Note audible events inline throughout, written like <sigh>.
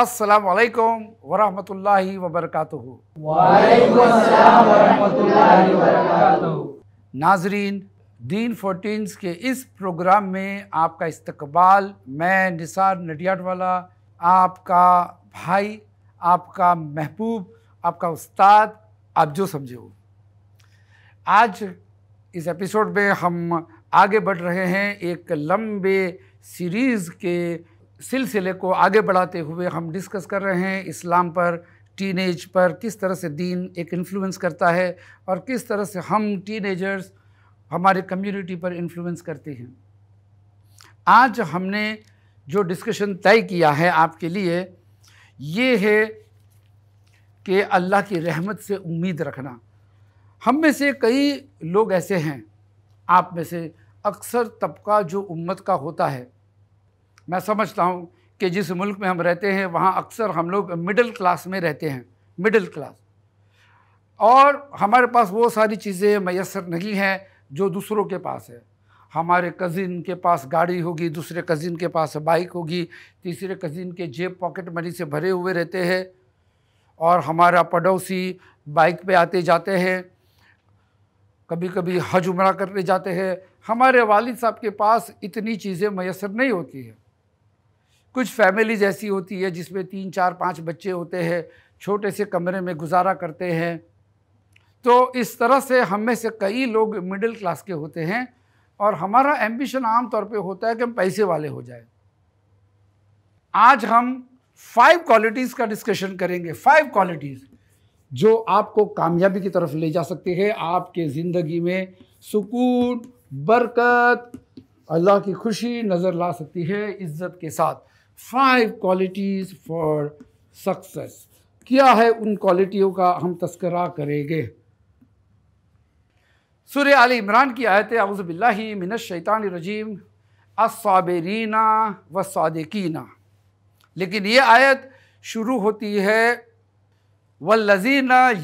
अस्सलाम वालेकुम वरहमतुल्लाहि नाजरीन दीन फोर्टीन्स के इस प्रोग्राम में आपका इस्तकबाल मैं निसार नडियाट वाला आपका भाई आपका महबूब आपका उस्ताद आप जो समझे हो आज इस एपिसोड में हम आगे बढ़ रहे हैं एक लंबे सीरीज़ के सिलसिले को आगे बढ़ाते हुए हम डिस्कस कर रहे हैं इस्लाम पर टीन पर किस तरह से दीन एक इन्फ्लुएंस करता है और किस तरह से हम टीन एजर्स हमारे कम्युनिटी पर इन्फ्लुएंस करते हैं आज हमने जो डिस्कशन तय किया है आपके लिए ये है कि अल्लाह की रहमत से उम्मीद रखना हम में से कई लोग ऐसे हैं आप में से अक्सर तबका जो उम्मत का होता है मैं समझता हूँ कि जिस मुल्क में हम रहते हैं वहाँ अक्सर हम लोग मिडिल क्लास में रहते हैं मिडिल क्लास और हमारे पास वो सारी चीज़ें मैसर नहीं हैं जो दूसरों के पास है हमारे कज़िन के पास गाड़ी होगी दूसरे कज़िन के पास बाइक होगी तीसरे कज़िन के जेब पॉकेट मनी से भरे हुए रहते हैं और हमारा पड़ोसी बाइक पे आते जाते हैं कभी कभी हज उमरा करने जाते हैं हमारे वालिद साहब के पास इतनी चीज़ें मैसर नहीं होती हैं कुछ फैमिलीज ऐसी होती है जिसमें तीन चार पाँच बच्चे होते हैं छोटे से कमरे में गुजारा करते हैं तो इस तरह से हम में से कई लोग मिडिल क्लास के होते हैं और हमारा एम्बिशन आम तौर पे होता है कि हम पैसे वाले हो जाए आज हम फाइव क्वालिटीज़ का डिस्कशन करेंगे फाइव क्वालिटीज़ जो आपको कामयाबी की तरफ ले जा सकती है आपके ज़िंदगी में सुकून बरकत अल्लाह की खुशी नज़र ला सकती है इज़्ज़त के साथ फाइव क्वालिटीज़ फॉर सक्सेस क्या है उन क्वालिटियों का हम तस्करा करेंगे सुर आल इमरान की आयत मिन शैतान रजीम असाबरीना व सादकीना लेकिन ये आयत शुरू होती है व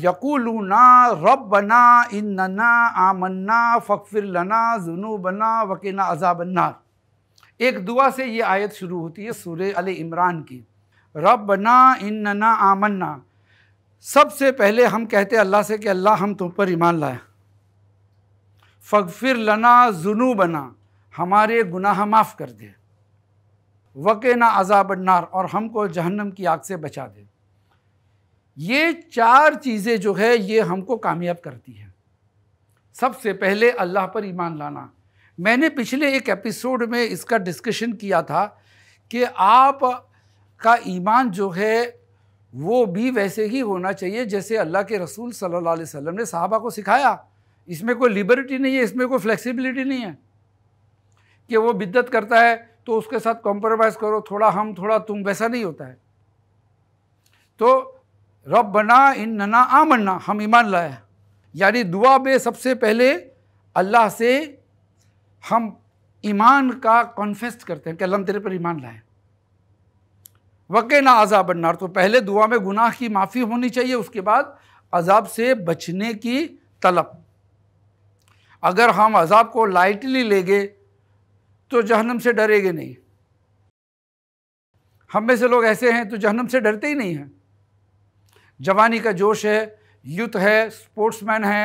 यकुलना रब रबना इन्ना आमन्ना फ़िर जुनू बना वकीना अजाबन्नार एक दुआ से ये आयत शुरू होती है सूर्य अल इमरान की रब ना इन ना आमन्ना सबसे पहले हम कहते अल्लाह से कि अल्लाह हम तुम पर ईमान लाए फ़गफिर लना जुनू बना हमारे गुनाह माफ़ कर दे वक़ ना अजाबनार और हमको जहन्नम की आग से बचा दे ये चार चीज़ें जो है ये हमको कामयाब करती हैं सबसे पहले अल्लाह पर ईमान लाना मैंने पिछले एक एपिसोड में इसका डिस्कशन किया था कि आप का ईमान जो है वो भी वैसे ही होना चाहिए जैसे अल्लाह के रसूल सल्लल्लाहु अलैहि वसल्लम ने साहबा को सिखाया इसमें कोई लिबर्टी नहीं है इसमें कोई फ्लेक्सिबिलिटी नहीं है कि वो बिद्दत करता है तो उसके साथ कॉम्प्रोमाइज़ करो थोड़ा हम थोड़ा तुम वैसा नहीं होता है तो रब बना इन नना आमन्ना हम ईमान लाए यानी दुआ में सबसे पहले अल्लाह से हम ईमान का कॉन्फेस्ट करते हैं कि अल्लाह तेरे पर ईमान लाए वक़े ना अजाब अन्नार तो पहले दुआ में गुनाह की माफ़ी होनी चाहिए उसके बाद अजाब से बचने की तलब अगर हम अजाब को लाइटली लेंगे तो जहनम से डरेंगे नहीं हम में से लोग ऐसे हैं तो जहनम से डरते ही नहीं हैं जवानी का जोश है यूथ है स्पोर्ट्समैन है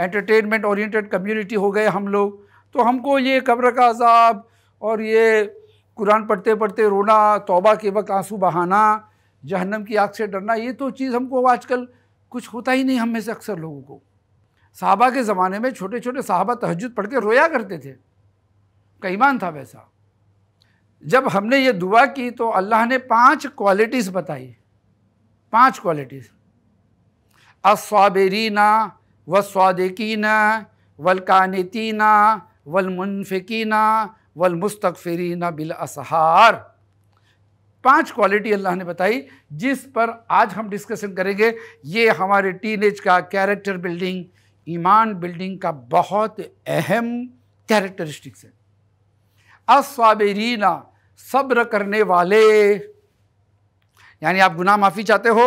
एंटरटेनमेंट ओरिएंटेड कम्युनिटी हो गए हम लोग तो हमको ये कब्र का अजाब और ये कुरान पढ़ते पढ़ते रोना तोबा के वक्त आंसू बहाना जहन्नम की आग से डरना ये तो चीज़ हमको आजकल कुछ होता ही नहीं हम में से अक्सर लोगों को साहबा के ज़माने में छोटे छोटे साहबा तहजद पढ़ के रोया करते थे कईमान था वैसा जब हमने ये दुआ की तो अल्लाह ने पांच क्वालिटीज़ बताई पांच क्वालिटीज़ अस्वाबेरीना व स्वादिकीना वलकानतीना वलमुनफिकीना वलमुस्तफ़रीना बिल असहार पांच क्वालिटी अल्लाह ने बताई जिस पर आज हम डिस्कशन करेंगे ये हमारे टीनेज का कैरेक्टर बिल्डिंग ईमान बिल्डिंग का बहुत अहम कैरेक्टरिस्टिक्स है असाबरीना सब्र करने वाले यानी आप गुनाह माफ़ी चाहते हो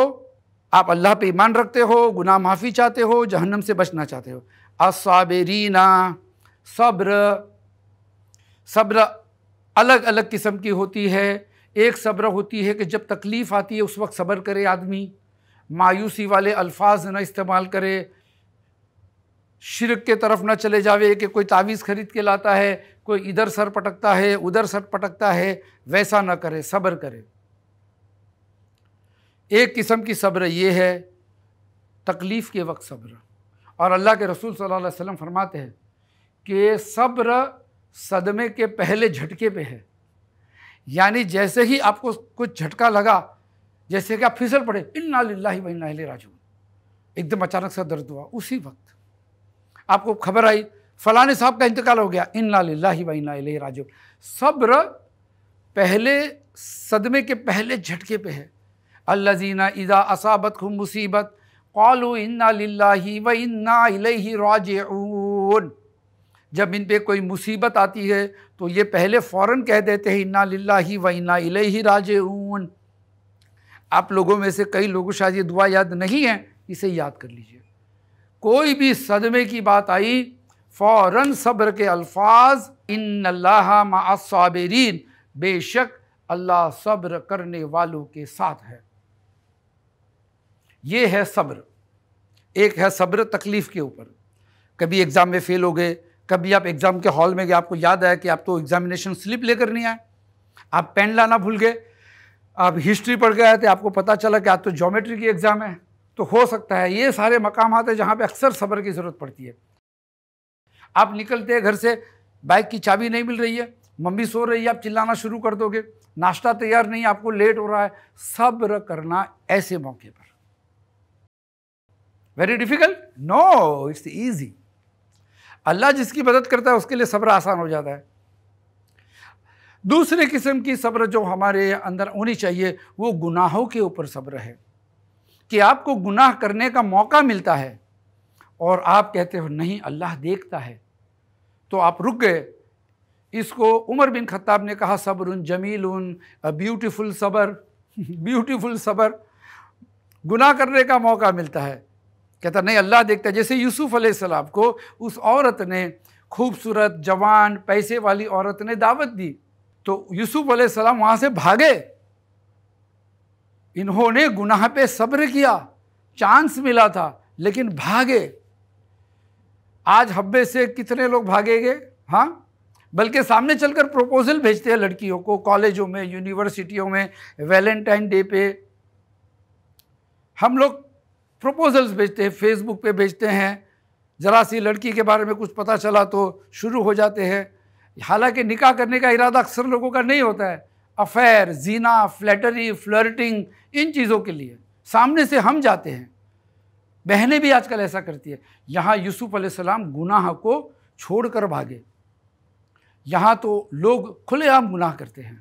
आप अल्लाह पे ईमान रखते हो गुनाह माफ़ी चाहते हो जहन्नम से बचना चाहते हो असवाबरीना सब्र सब्र अलग अलग किस्म की होती है एक सब्र होती है कि जब तकलीफ़ आती है उस वक्त सब्र करे आदमी मायूसी वाले अल्फाज ना इस्तेमाल करे शिरक के तरफ ना चले जावे कि कोई तावीज़ खरीद के लाता है कोई इधर सर पटकता है उधर सर पटकता है वैसा ना करे सब्र करे एक किस्म की सब्र ये है तकलीफ़ के वक्त सब्र और अल्लाह के रसूल सल्लल्लाहु अलैहि वसल्लम फरमाते हैं कि सब्र सदमे के पहले झटके पे है यानी जैसे ही आपको कुछ झटका लगा जैसे कि आप फिसल पड़े इन्ना लाही वन्ना राजू एकदम अचानक सा दर्द हुआ उसी वक्त आपको खबर आई फलाने साहब का इंतकाल हो गया इन्ना लाही वन्ना राजू सब्र पहले सदमे के पहले झटके पे है अल्लाजीना इदा असाबत खुम मुसीबत कॉलो इन्ना लाही व इन्ना राज जब इन पर कोई मुसीबत आती है तो ये पहले फ़ौर कह देते हैं इन्ना ही व इन्ना ही राज आप लोगों में से कई लोगों शायद ये दुआ याद नहीं है इसे याद कर लीजिए कोई भी सदमे की बात आई फ़ौर सब्र के अल्फाज इन अल्लाह माबरीन बेशक अल्लाह सब्र करने वालों के साथ है ये है सब्र एक है सब्र तकलीफ़ के ऊपर कभी एग्ज़ाम में फ़ेल हो गए कभी आप एग्ज़ाम के हॉल में गए आपको याद आया कि आप तो एग्ज़ामिनेशन स्लिप लेकर नहीं आए आप पेन लाना भूल गए आप हिस्ट्री पढ़ गए थे आपको पता चला कि आज तो जोमेट्री की एग्ज़ाम है तो हो सकता है ये सारे मकाम हैं जहाँ पर अक्सर सब्र की ज़रूरत पड़ती है आप निकलते हैं घर से बाइक की चाबी नहीं मिल रही है मम्मी सो रही है आप चिल्लाना शुरू कर दोगे नाश्ता तैयार नहीं आपको लेट हो रहा है सब्र करना ऐसे मौके पर very difficult no it's easy Allah जिसकी मदद करता है उसके लिए सब्र आसान हो जाता है दूसरे किस्म की सब्र जो हमारे अंदर होनी चाहिए वो गुनाहों के ऊपर सब्र है कि आपको गुनाह करने का मौका मिलता है और आप कहते हो नहीं अल्लाह देखता है तो आप रुक गए इसको उमर बिन खत्ताब ने कहा सब्र उन जमील उन ब्यूटीफुल सब्र <laughs> ब्यूटीफुल सब्र गुनाह करने का मौका मिलता है कहता नहीं अल्लाह देखता जैसे यूसुफ अलैहिस्सलाम को उस औरत ने खूबसूरत जवान पैसे वाली औरत ने दावत दी तो यूसुफ अलैहिस्सलाम वहाँ से भागे इन्होंने गुनाह पे सब्र किया चांस मिला था लेकिन भागे आज हब्बे से कितने लोग भागेंगे हाँ बल्कि सामने चलकर प्रपोजल भेजते हैं लड़कियों को कॉलेजों में यूनिवर्सिटियों में वैलेंटाइन डे पे हम लोग प्रपोजल्स भेजते हैं फेसबुक पे भेजते हैं ज़रा सी लड़की के बारे में कुछ पता चला तो शुरू हो जाते हैं हालांकि निकाह करने का इरादा अक्सर लोगों का नहीं होता है अफेयर जीना फ्लैटरी फ्लर्टिंग इन चीज़ों के लिए सामने से हम जाते हैं बहनें भी आजकल ऐसा करती है यहाँ यूसुफ़ अलैहिस्सलाम गुनाह को छोड़कर भागे यहाँ तो लोग खुलेआम गुनाह करते हैं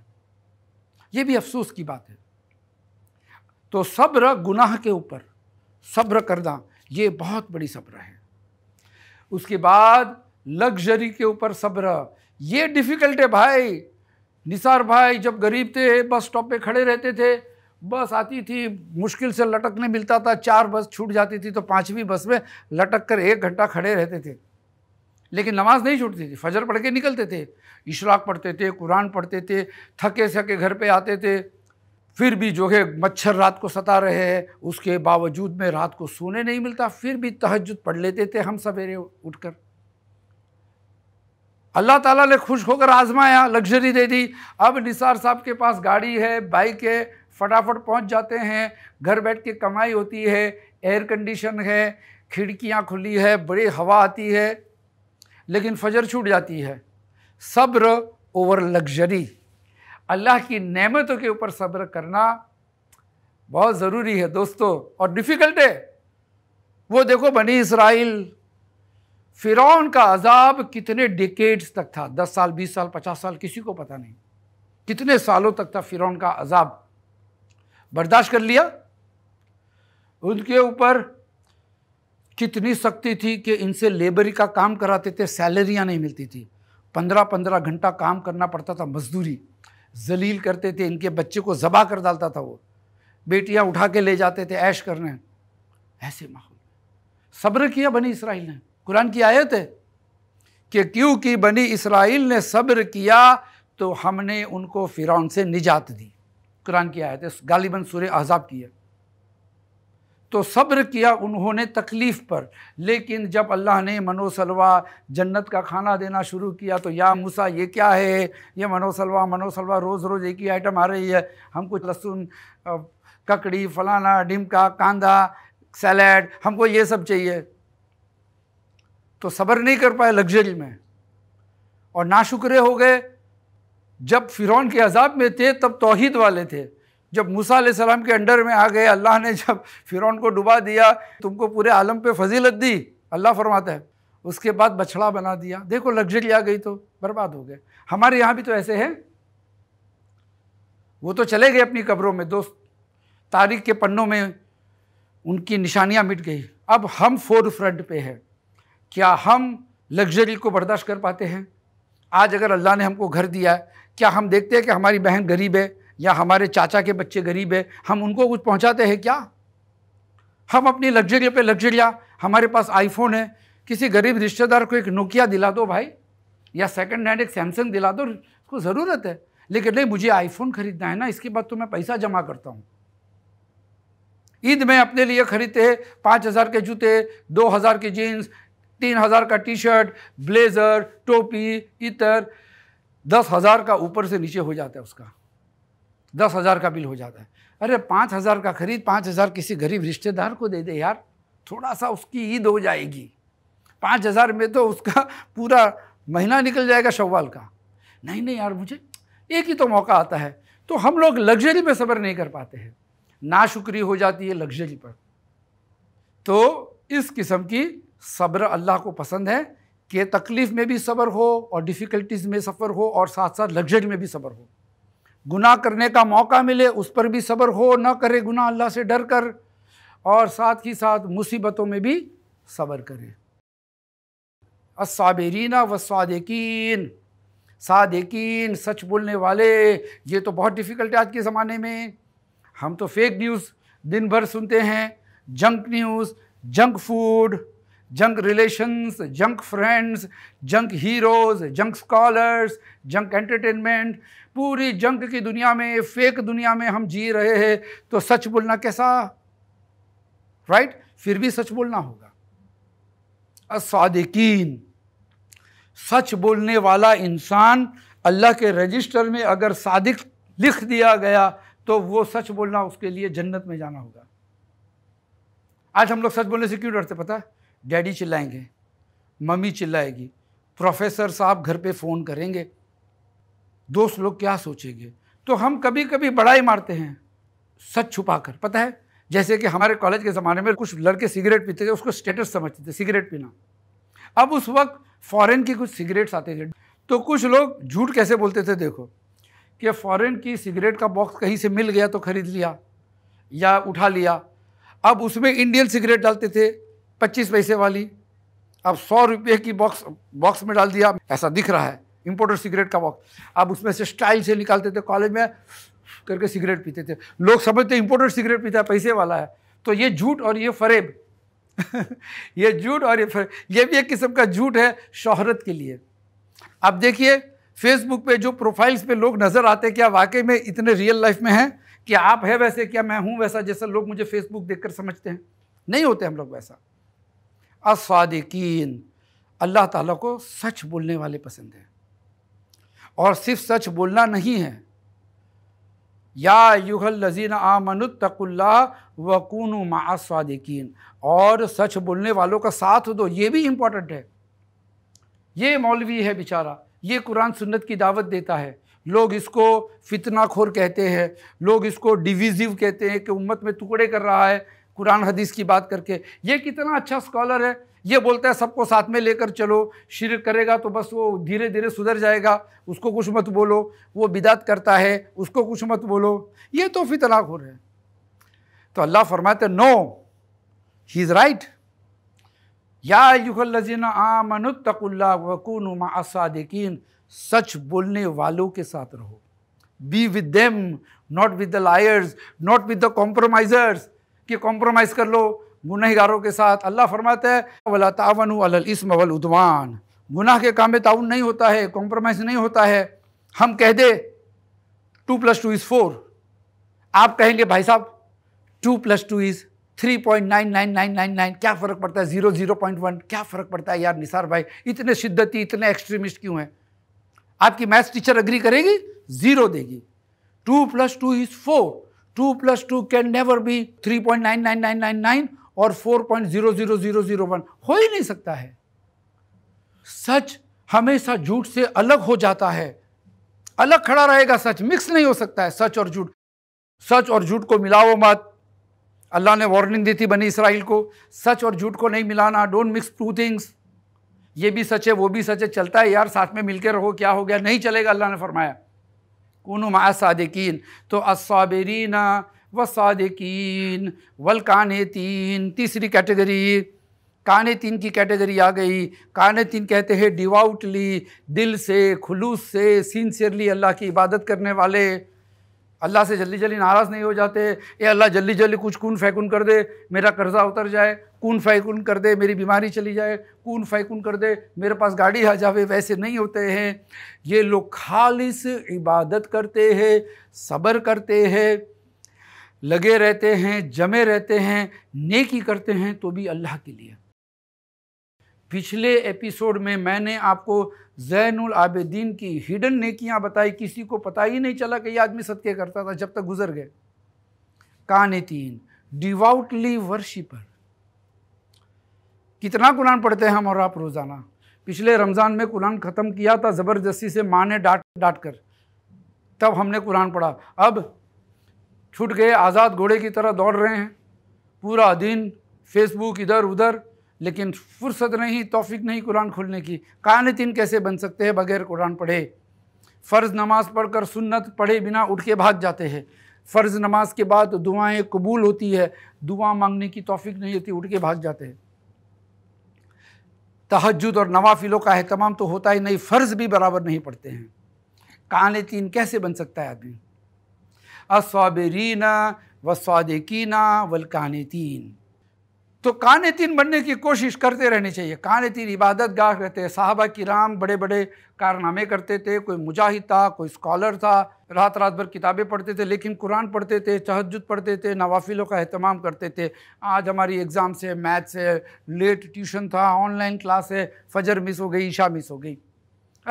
ये भी अफसोस की बात है तो सब्र गुनाह के ऊपर सब्र करना ये बहुत बड़ी सब्र है उसके बाद लग्जरी के ऊपर सब्र ये डिफ़िकल्ट है भाई निसार भाई जब गरीब थे बस स्टॉप पे खड़े रहते थे बस आती थी मुश्किल से लटकने मिलता था चार बस छूट जाती थी तो पाँचवीं बस में लटक कर एक घंटा खड़े रहते थे लेकिन नमाज नहीं छूटती थी फजर पढ़ के निकलते थे इशराक पढ़ते थे कुरान पढ़ते थे थके सके घर पे आते थे फिर भी जो है मच्छर रात को सता रहे हैं उसके बावजूद में रात को सोने नहीं मिलता फिर भी तहजद पढ़ लेते थे हम सवेरे उठकर अल्लाह ताला ने खुश होकर आजमाया लग्जरी दे दी अब निसार साहब के पास गाड़ी है बाइक है फटाफट पहुंच जाते हैं घर बैठ के कमाई होती है एयर कंडीशन है खिड़कियां खुली है बड़ी हवा आती है लेकिन फजर छूट जाती है सब्र ओवर लग्जरी अल्लाह की नेमतों के ऊपर सब्र करना बहुत ज़रूरी है दोस्तों और डिफ़िकल्ट है वो देखो बनी इसराइल फ़िरौन का अजाब कितने डिकेड्स तक था दस साल बीस साल पचास साल किसी को पता नहीं कितने सालों तक था फ़िरौन का अजाब बर्दाश्त कर लिया उनके ऊपर कितनी सख्ती थी कि इनसे लेबरी का काम कराते थे सैलरियाँ नहीं मिलती थी पंद्रह पंद्रह घंटा काम करना पड़ता था मजदूरी जलील करते थे इनके बच्चे को जबा कर डालता था वो बेटियां उठा के ले जाते थे ऐश करने ऐसे माहौल सब्र किया बनी इसराइल ने कुरान की आयत है कि क्योंकि बनी इसराइल ने सब्र किया तो हमने उनको फ़िरौन से निजात दी कुरान की आयत है गालिबन सूर्य अहजाब की है तो सब्र किया उन्होंने तकलीफ़ पर लेकिन जब अल्लाह ने मनोसलवा जन्नत का खाना देना शुरू किया तो या मूसा ये क्या है ये मनोसलवा मनोसलवा रोज़ रोज़ एक ही आइटम आ रही है हमको लहसुन ककड़ी फलाना डिमका कांदा सैलड हमको ये सब चाहिए तो सब्र नहीं कर पाए लग्जरी में और नाशुक्रे हो गए जब फ़िरौन के अजाब में थे तब तोहहीद वाले थे जब मूसा सलाम के अंडर में आ गए अल्लाह ने जब फ़िरौन को डुबा दिया तुमको पूरे आलम पे फजीलत दी अल्लाह फरमाता है उसके बाद बछड़ा बना दिया देखो लग्जरी आ गई तो बर्बाद हो गए हमारे यहाँ भी तो ऐसे हैं वो तो चले गए अपनी कब्रों में दोस्त तारीख के पन्नों में उनकी निशानियाँ मिट गई अब हम फोर फ्रंट पे हैं क्या हम लग्जरी को बर्दाश्त कर पाते हैं आज अगर अल्लाह ने हमको घर दिया है क्या हम देखते हैं कि हमारी बहन गरीब है या हमारे चाचा के बच्चे गरीब है हम उनको कुछ पहुंचाते हैं क्या हम अपनी लग्जरी पे लग्जरिया हमारे पास आईफोन है किसी गरीब रिश्तेदार को एक नोकिया दिला दो भाई या सेकंड हैंड एक सैमसंग दिला दो उसको ज़रूरत है लेकिन नहीं मुझे आईफोन ख़रीदना है ना इसके बाद तो मैं पैसा जमा करता हूँ ईद में अपने लिए खरीदते हैं पाँच हज़ार के जूते दो हज़ार के जीन्स तीन हज़ार का टी शर्ट ब्लेज़र टोपी इतर दस हज़ार का ऊपर से नीचे हो जाता है उसका दस हज़ार का बिल हो जाता है अरे पाँच हज़ार का खरीद पाँच हज़ार किसी गरीब रिश्तेदार को दे दे यार थोड़ा सा उसकी ईद हो जाएगी पाँच हज़ार में तो उसका पूरा महीना निकल जाएगा शवाल का नहीं नहीं यार मुझे एक ही तो मौका आता है तो हम लोग लग्जरी में सब्र नहीं कर पाते हैं नाशुक्री हो जाती है लग्जरी पर तो इस किस्म की सब्र अल्लाह को पसंद है कि तकलीफ़ में भी सब्र हो और डिफ़िकल्टीज़ में सफ़र हो और साथ साथ लग्जरी में भी सब्र हो गुनाह करने का मौका मिले उस पर भी सब्र हो ना करे गुनाह अल्लाह से डर कर और साथ ही साथ मुसीबतों में भी सब्र करे असाबरीना व सादिकीन सच बोलने वाले ये तो बहुत डिफ़िकल्ट है आज के ज़माने में हम तो फेक न्यूज़ दिन भर सुनते हैं junk news junk food junk relations junk friends junk heroes junk scholars junk entertainment पूरी जंक की दुनिया में फेक दुनिया में हम जी रहे हैं तो सच बोलना कैसा राइट right? फिर भी सच बोलना होगा असादिकीन सच बोलने वाला इंसान अल्लाह के रजिस्टर में अगर सादिक लिख दिया गया तो वो सच बोलना उसके लिए जन्नत में जाना होगा आज हम लोग सच बोलने से क्यों डरते पता है डैडी चिल्लाएंगे मम्मी चिल्लाएगी प्रोफेसर साहब घर पे फ़ोन करेंगे दोस्त लोग क्या सोचेंगे तो हम कभी कभी बड़ाई मारते हैं सच छुपा कर पता है जैसे कि हमारे कॉलेज के ज़माने में कुछ लड़के सिगरेट पीते थे उसको स्टेटस समझते थे सिगरेट पीना अब उस वक्त फॉरेन की कुछ सिगरेट्स आते थे तो कुछ लोग झूठ कैसे बोलते थे देखो कि फॉरेन की सिगरेट का बॉक्स कहीं से मिल गया तो ख़रीद लिया या उठा लिया अब उसमें इंडियन सिगरेट डालते थे पच्चीस पैसे वाली अब सौ रुपये की बॉक्स बॉक्स में डाल दिया ऐसा दिख रहा है इम्पोर्टेड सिगरेट का बॉक्स अब उसमें से स्टाइल से निकालते थे कॉलेज में करके सिगरेट पीते थे लोग समझते इम्पोर्टेड सिगरेट पीता है पैसे वाला है तो ये झूठ और ये फरेब <laughs> ये झूठ और ये फरेब ये भी एक किस्म का झूठ है शोहरत के लिए अब देखिए फेसबुक पे जो प्रोफाइल्स पे लोग नज़र आते क्या वाकई में इतने रियल लाइफ में हैं कि आप है वैसे क्या मैं हूँ वैसा जैसा लोग मुझे फेसबुक देख समझते हैं नहीं होते हम लोग वैसा असादिकीन अल्लाह ताला को सच बोलने वाले पसंद हैं और सिर्फ सच बोलना नहीं है या युगल लजीन आमनुतकुल्ला वकून मासादिकीन और सच बोलने वालों का साथ दो ये भी इम्पोर्टेंट है ये मौलवी है बेचारा ये कुरान सुन्नत की दावत देता है लोग इसको फितना खोर कहते हैं लोग इसको डिविजिव कहते हैं कि उम्मत में टुकड़े कर रहा है कुरान हदीस की बात करके ये कितना अच्छा स्कॉलर है ये बोलता है सबको साथ में लेकर चलो शिर करेगा तो बस वो धीरे धीरे सुधर जाएगा उसको कुछ मत बोलो वो बिदात करता है उसको कुछ मत बोलो ये तो रहे हैं तो अल्लाह फरमाते नो ही इज़ राइट या युखलजीन आमनुतकुल्ला वकून सच बोलने वालों के साथ रहो be with them not with the liars not with the compromisers कि कॉम्प्रोमाइज़ कर लो गुनहगारों के साथ अल्लाह फरमाता है वला तावन अलस्म वल उदवान गुनाह के काम में ताउन नहीं होता है कॉम्प्रोमाइज़ नहीं होता है हम कह दे two plus two is four आप कहेंगे भाई साहब two plus two is three point nine nine nine nine nine क्या फ़र्क पड़ता है ज़ीरो ज़ीरो पॉइंट वन क्या फ़र्क पड़ता है यार निसार भाई इतने शिद्दती इतने एक्सट्रीमिस्ट क्यों हैं आपकी मैथ्स टीचर अग्री करेगी ज़ीरो देगी two plus two is four two plus two can never be three point nine nine nine nine nine और four point zero zero zero zero one हो ही नहीं सकता है सच हमेशा झूठ से अलग हो जाता है अलग खड़ा रहेगा सच मिक्स नहीं हो सकता है सच और झूठ सच और झूठ को मिलाओ मत अल्लाह ने वार्निंग दी थी बनी इसराइल को सच और झूठ को नहीं मिलाना डोंट मिक्स टू थिंग्स ये भी सच है वो भी सच है चलता है यार साथ में मिलकर रहो क्या हो गया नहीं चलेगा अल्लाह ने फरमाया कून मासादिकीन तो असाबरीना व सादिकीन वल तीन तीसरी कैटेगरी कान तीन की कैटेगरी आ गई कान तीन कहते हैं डिवाउटली दिल से खुलूस से सिंसियरली अल्लाह की इबादत करने वाले अल्लाह से जल्दी जल्दी नाराज़ नहीं हो जाते ये अल्लाह जल्दी जल्दी कुछ कून फ़ैकुन कर दे मेरा कर्ज़ा उतर जाए कून फैकुन कर दे मेरी बीमारी चली जाए कून फैकून कर दे मेरे पास गाड़ी आ जावे वैसे नहीं होते हैं ये लोग खालिस इबादत करते हैं सब्र करते हैं लगे रहते हैं जमे रहते हैं नेकी करते हैं तो भी अल्लाह के लिए पिछले एपिसोड में मैंने आपको जैनुल आबेदीन की हिडन नेकियां बताई किसी को पता ही नहीं चला कि ये आदमी सत्य करता था जब तक गुजर गए कान तीन डिवाउटली वर्शिपर कितना कुरान पढ़ते हैं हम और आप रोज़ाना पिछले रमज़ान में कुरान ख़त्म किया था ज़बरदस्ती से माँ ने डांट डांट कर तब हमने कुरान पढ़ा अब छूट गए आज़ाद घोड़े की तरह दौड़ रहे हैं पूरा दिन फेसबुक इधर उधर लेकिन फुर्सत नहीं तोफ़ी नहीं कुरान खुलने की कानतिन कैसे बन सकते हैं बगैर कुरान पढ़े फ़र्ज़ नमाज पढ़कर सुन्नत पढ़े बिना उठ के भाग जाते हैं फ़र्ज़ नमाज के बाद दुआएं कबूल होती है दुआ मांगने की तोफ़ी नहीं होती उठ के भाग जाते हैं तहजद और नवाफिलों का अहतमाम तो होता ही नहीं फ़र्ज़ भी बराबर नहीं पढ़ते हैं कान तीन कैसे बन सकता है आदमी असवाबरीना वसादकीना वलकान तीन तो तीन बनने की कोशिश करते रहनी चाहिए कान तीन इबादत गाह रहते साहबा की राम बड़े बड़े कारनामे करते थे कोई मुजाहिद था कोई स्कॉलर था रात रात भर किताबें पढ़ते थे लेकिन कुरान पढ़ते थे तहजद पढ़ते थे नवाफिलों का अहतमाम करते थे आज हमारी एग्ज़ाम से मैथ से लेट ट्यूशन था ऑनलाइन क्लास है फजर मिस हो गई ईशा मिस हो गई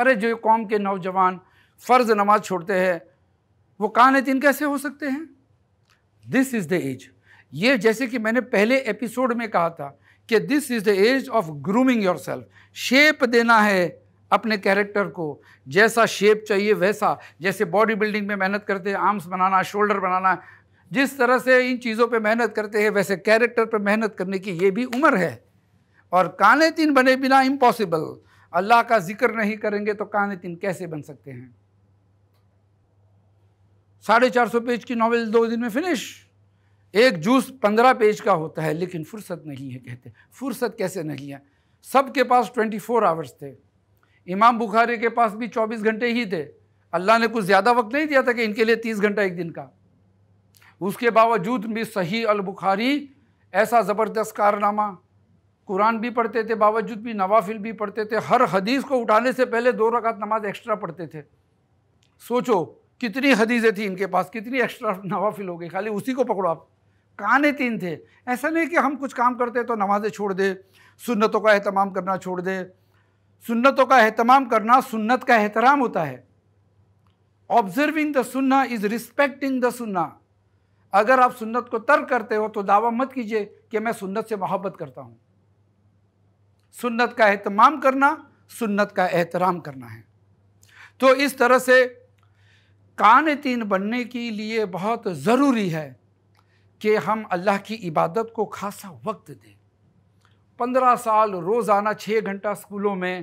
अरे जो कौम के नौजवान फ़र्ज़ नमाज छोड़ते हैं वो तीन कैसे हो सकते हैं दिस इज़ द एज ये जैसे कि मैंने पहले एपिसोड में कहा था कि this is the age of grooming yourself shape देना है अपने कैरेक्टर को जैसा शेप चाहिए वैसा जैसे बॉडी बिल्डिंग में मेहनत करते हैं आर्म्स बनाना शोल्डर बनाना जिस तरह से इन चीज़ों पे मेहनत करते हैं वैसे कैरेक्टर पे मेहनत करने की ये भी उम्र है और काने तीन बने बिना इम्पॉसिबल अल्लाह का जिक्र नहीं करेंगे तो काने तीन कैसे बन सकते हैं साढ़े चार सौ पेज की नॉवल दो दिन में फिनिश एक जूस पंद्रह पेज का होता है लेकिन फुर्सत नहीं है कहते फुर्सत कैसे नहीं है सब के पास ट्वेंटी फोर आवर्स थे इमाम बुखारी के पास भी चौबीस घंटे ही थे अल्लाह ने कुछ ज़्यादा वक्त नहीं दिया था कि इनके लिए तीस घंटा एक दिन का उसके बावजूद भी सही अल बुखारी ऐसा ज़बरदस्त कारनामा कुरान भी पढ़ते थे बावजूद भी नवाफिल भी पढ़ते थे हर हदीस को उठाने से पहले दो रकात नमाज एक्स्ट्रा पढ़ते थे सोचो कितनी हदीज़ें थी इनके पास कितनी एक्स्ट्रा नवाफिल हो गई खाली उसी को पकड़ो आप कान तीन थे ऐसा नहीं कि हम कुछ काम करते तो नमाजें छोड़ दे सुन्नतों का अहतमाम करना छोड़ दे सुन्नतों का अहतमाम करना सुन्नत का एहतराम होता है ऑब्जर्विंग द सुन्ना इज़ रिस्पेक्टिंग द सुन्ना अगर आप सुन्नत को तर्क करते हो तो दावा मत कीजिए कि मैं सुन्नत से मोहब्बत करता हूँ सुन्नत का अहतमाम करना सुन्नत का एहतराम करना है तो इस तरह से कान तीन बनने के लिए बहुत ज़रूरी है कि हम अल्लाह की इबादत को खासा वक्त दें पंद्रह साल रोज़ाना छः घंटा स्कूलों में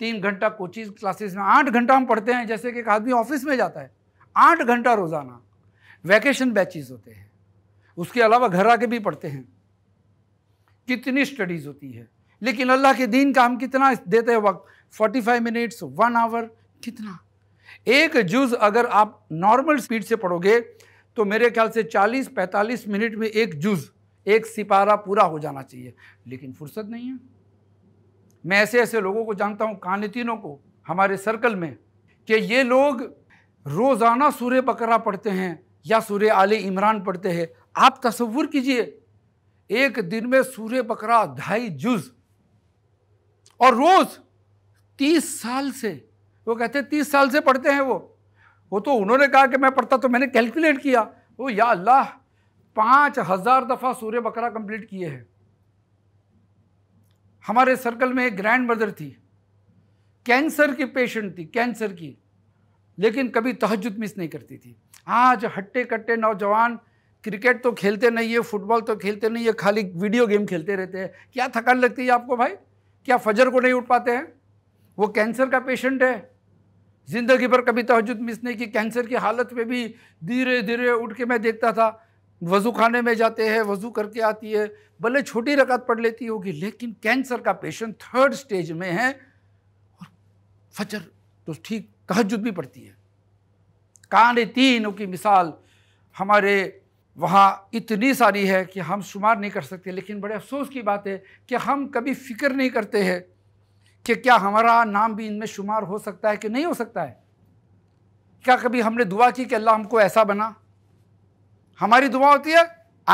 तीन घंटा कोचिंग क्लासेस में आठ घंटा हम पढ़ते हैं जैसे कि एक आदमी ऑफिस में जाता है आठ घंटा रोज़ाना वैकेशन बैचेस होते हैं उसके अलावा घर आके भी पढ़ते हैं कितनी स्टडीज़ होती है लेकिन अल्लाह के दीन का हम कितना देते हैं वक्त forty five minutes one hour कितना एक जुज अगर आप नॉर्मल स्पीड से पढ़ोगे तो मेरे ख्याल से 40-45 मिनट में एक जुज एक सिपारा पूरा हो जाना चाहिए लेकिन फुर्सत नहीं है मैं ऐसे ऐसे लोगों को जानता हूँ कानतीनों को हमारे सर्कल में कि ये लोग रोज़ाना सूर्य बकरा पढ़ते हैं या सूर्य आल इमरान पढ़ते हैं आप तस्वुर कीजिए एक दिन में सूर्य बकरा ढाई जुज और रोज़ तीस साल से वो कहते हैं तीस साल से पढ़ते हैं वो वो तो उन्होंने कहा कि मैं पढ़ता तो मैंने कैलकुलेट किया वो या अल्लाह पाँच हज़ार दफ़ा सूर्य बकरा कंप्लीट किए हैं हमारे सर्कल में एक ग्रैंड मदर थी कैंसर की पेशेंट थी कैंसर की लेकिन कभी तहजद मिस नहीं करती थी आज हट्टे कट्टे नौजवान क्रिकेट तो खेलते नहीं है फुटबॉल तो खेलते नहीं है खाली वीडियो गेम खेलते रहते हैं क्या थकान लगती है आपको भाई क्या फजर को नहीं उठ पाते हैं वो कैंसर का पेशेंट है ज़िंदगी भर कभी तहजद मिस नहीं की कैंसर की हालत में भी धीरे धीरे उठ के मैं देखता था वज़ू खाने में जाते हैं वज़ू करके आती है भले छोटी रकत पढ़ लेती होगी लेकिन कैंसर का पेशेंट थर्ड स्टेज में है और फजर तो ठीक तहजद भी पड़ती है कान तीनों की मिसाल हमारे वहाँ इतनी सारी है कि हम शुमार नहीं कर सकते लेकिन बड़े अफसोस की बात है कि हम कभी फ़िक्र नहीं करते हैं कि क्या हमारा नाम भी इनमें शुमार हो सकता है कि नहीं हो सकता है क्या कभी हमने दुआ की कि अल्लाह हमको ऐसा बना हमारी दुआ होती है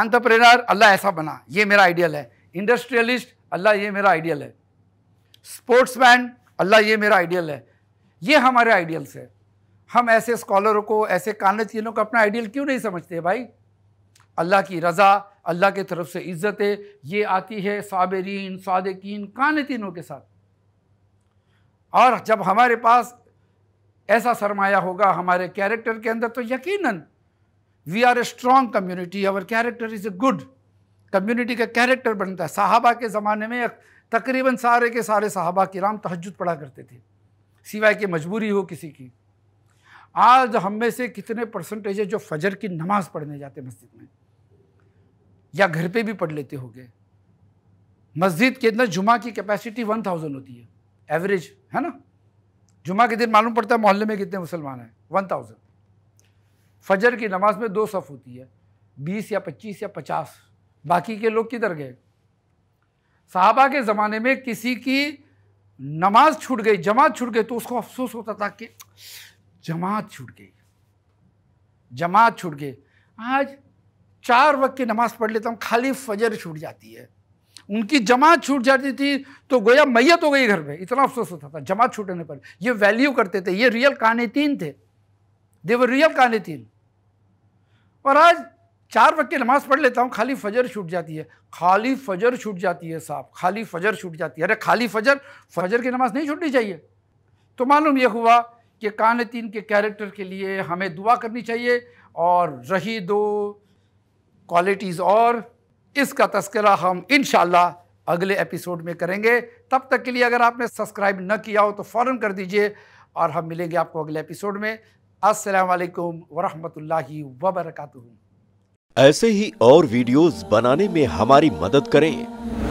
आंतरप्रेनर अल्लाह ऐसा बना ये मेरा आइडियल है इंडस्ट्रियलिस्ट अल्लाह ये मेरा आइडियल है स्पोर्ट्समैन अल्लाह ये मेरा आइडियल है ये हमारे आइडियल्स है हम ऐसे स्कॉलरों को ऐसे कानतीनों को अपना आइडियल क्यों नहीं समझते भाई अल्लाह की रज़ा अल्लाह की तरफ से इज़्ज़तें ये आती है साबरीन सादकिन कानतीनों के साथ और जब हमारे पास ऐसा सरमाया होगा हमारे कैरेक्टर के अंदर तो यकीनन we are a strong community our character is a good community का कैरेक्टर बनता है साहबा के ज़माने में तकरीबन सारे के सारे साहबा के राम तहजद पढ़ा करते थे सिवाय कि मजबूरी हो किसी की आज हम में से कितने परसेंटेज है जो फजर की नमाज़ पढ़ने जाते मस्जिद में या घर पे भी पढ़ लेते होंगे मस्जिद के अंदर जुमा की कैपेसिटी वन थाउजेंड होती है एवरेज है ना जुमा के दिन मालूम पड़ता है मोहल्ले में कितने मुसलमान हैं वन थाउजेंड फजर की नमाज में दो सफ़ होती है बीस या पच्चीस या पचास बाकी के लोग किधर गए साहबा के ज़माने में किसी की नमाज छूट गई जमात छूट गई तो उसको अफसोस होता था कि जमात छूट गई जमात छूट गई आज चार वक्त की नमाज़ पढ़ लेता हूँ खाली फजर छूट जाती है उनकी जमात छूट जाती थी तो गोया मैयत हो गई घर में इतना अफसोस होता था जमात छूटने पर ये वैल्यू करते थे ये रियल तीन थे देवर रियल तीन और आज चार वक्त की नमाज़ पढ़ लेता हूँ खाली फजर छूट जाती है खाली फजर छूट जाती है साहब खाली फजर छूट जाती है अरे खाली फजर फजर की नमाज़ नहीं छूटनी चाहिए तो मालूम यह हुआ कि तीन के कैरेक्टर के लिए हमें दुआ करनी चाहिए और रही दो क्वालिटीज़ और इसका तस्करा हम इन अगले एपिसोड में करेंगे तब तक के लिए अगर आपने सब्सक्राइब न किया हो तो फ़ौर कर दीजिए और हम मिलेंगे आपको अगले एपिसोड में असलकम वरहमल वबरकू ऐसे ही और वीडियोस बनाने में हमारी मदद करें